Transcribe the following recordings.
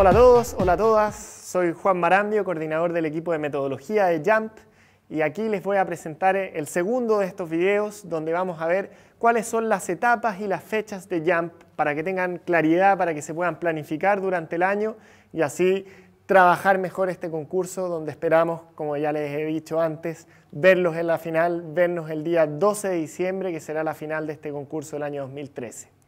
Hola a todos, hola a todas. Soy Juan Marambio, coordinador del equipo de metodología de Jump y aquí les voy a presentar el segundo de estos videos donde vamos a ver cuáles son las etapas y las fechas de Jump para que tengan claridad, para que se puedan planificar durante el año y así trabajar mejor este concurso donde esperamos, como ya les he dicho antes, verlos en la final, vernos el día 12 de diciembre que será la final de este concurso del año 2013.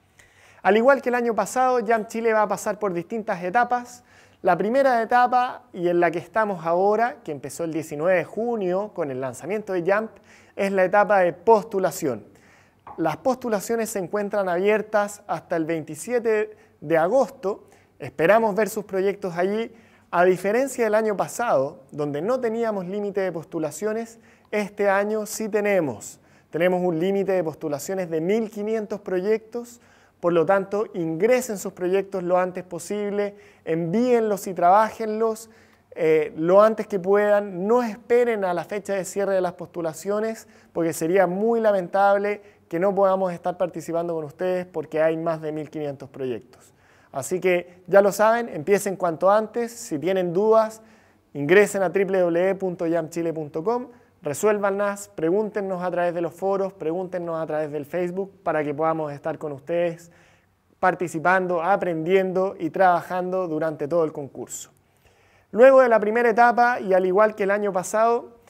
Al igual que el año pasado, Jump Chile va a pasar por distintas etapas. La primera etapa y en la que estamos ahora, que empezó el 19 de junio con el lanzamiento de Jump, es la etapa de postulación. Las postulaciones se encuentran abiertas hasta el 27 de agosto. Esperamos ver sus proyectos allí. A diferencia del año pasado, donde no teníamos límite de postulaciones, este año sí tenemos. Tenemos un límite de postulaciones de 1.500 proyectos por lo tanto, ingresen sus proyectos lo antes posible, envíenlos y trabajenlos eh, lo antes que puedan. No esperen a la fecha de cierre de las postulaciones, porque sería muy lamentable que no podamos estar participando con ustedes porque hay más de 1.500 proyectos. Así que ya lo saben, empiecen cuanto antes. Si tienen dudas, ingresen a www.yamchile.com resuélvanlas, pregúntenos a través de los foros, pregúntenos a través del Facebook para que podamos estar con ustedes participando, aprendiendo y trabajando durante todo el concurso. Luego de la primera etapa, y al igual que el año pasado,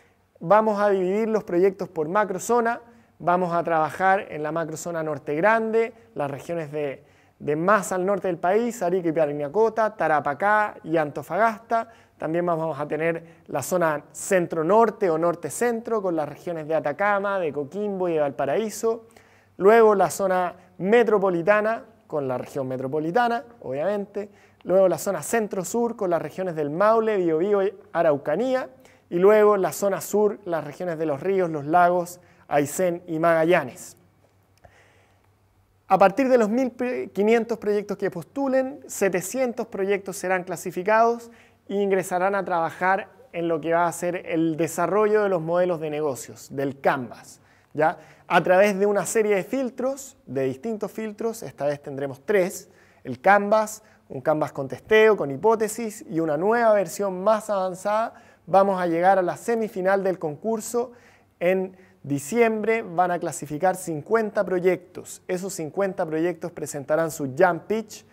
vamos a dividir los proyectos por macrozona, vamos a trabajar en la macrozona norte grande, las regiones de de más al norte del país, Arica y Tarapacá y Antofagasta. También vamos a tener la zona centro-norte o norte-centro con las regiones de Atacama, de Coquimbo y de Valparaíso. Luego la zona metropolitana con la región metropolitana, obviamente. Luego la zona centro-sur con las regiones del Maule, Biobío y Araucanía. Y luego la zona sur, las regiones de los ríos, los lagos, Aysén y Magallanes. A partir de los 1.500 proyectos que postulen, 700 proyectos serán clasificados e ingresarán a trabajar en lo que va a ser el desarrollo de los modelos de negocios, del Canvas. ¿ya? A través de una serie de filtros, de distintos filtros, esta vez tendremos tres, el Canvas, un Canvas con testeo, con hipótesis y una nueva versión más avanzada, vamos a llegar a la semifinal del concurso en diciembre van a clasificar 50 proyectos. Esos 50 proyectos presentarán su Jump Pitch,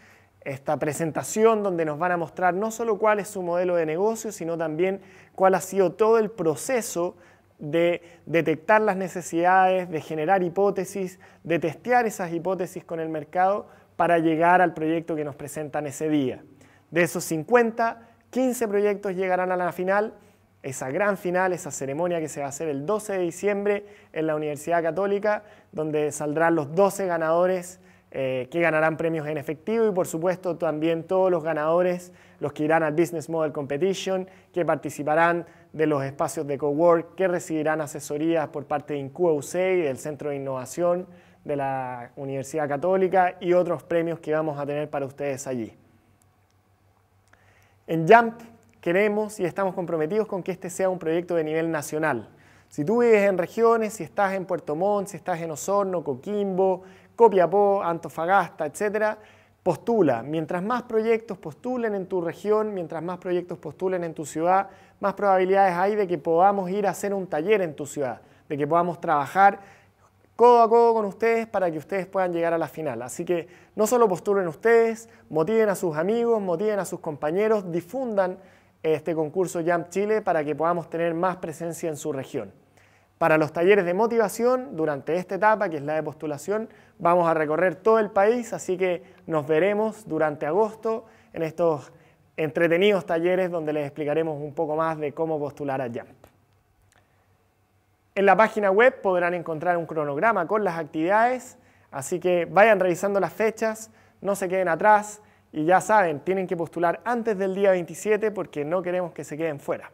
esta presentación donde nos van a mostrar no solo cuál es su modelo de negocio, sino también cuál ha sido todo el proceso de detectar las necesidades, de generar hipótesis, de testear esas hipótesis con el mercado para llegar al proyecto que nos presentan ese día. De esos 50, 15 proyectos llegarán a la final esa gran final, esa ceremonia que se va a hacer el 12 de diciembre en la Universidad Católica, donde saldrán los 12 ganadores eh, que ganarán premios en efectivo y por supuesto también todos los ganadores, los que irán al Business Model Competition, que participarán de los espacios de cowork, que recibirán asesorías por parte de Incuba y del Centro de Innovación de la Universidad Católica y otros premios que vamos a tener para ustedes allí. En Jump queremos y estamos comprometidos con que este sea un proyecto de nivel nacional. Si tú vives en regiones, si estás en Puerto Montt, si estás en Osorno, Coquimbo, Copiapó, Antofagasta, etcétera, postula. Mientras más proyectos postulen en tu región, mientras más proyectos postulen en tu ciudad, más probabilidades hay de que podamos ir a hacer un taller en tu ciudad, de que podamos trabajar codo a codo con ustedes para que ustedes puedan llegar a la final. Así que no solo postulen ustedes, motiven a sus amigos, motiven a sus compañeros, difundan este concurso Jump Chile para que podamos tener más presencia en su región. Para los talleres de motivación, durante esta etapa, que es la de postulación, vamos a recorrer todo el país, así que nos veremos durante agosto en estos entretenidos talleres donde les explicaremos un poco más de cómo postular a Jump. En la página web podrán encontrar un cronograma con las actividades, así que vayan revisando las fechas, no se queden atrás, y ya saben, tienen que postular antes del día 27 porque no queremos que se queden fuera.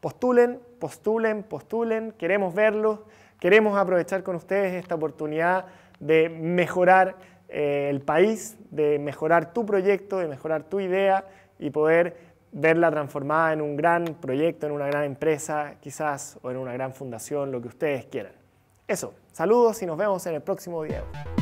Postulen, postulen, postulen, queremos verlos, queremos aprovechar con ustedes esta oportunidad de mejorar eh, el país, de mejorar tu proyecto, de mejorar tu idea y poder verla transformada en un gran proyecto, en una gran empresa quizás o en una gran fundación, lo que ustedes quieran. Eso, saludos y nos vemos en el próximo video.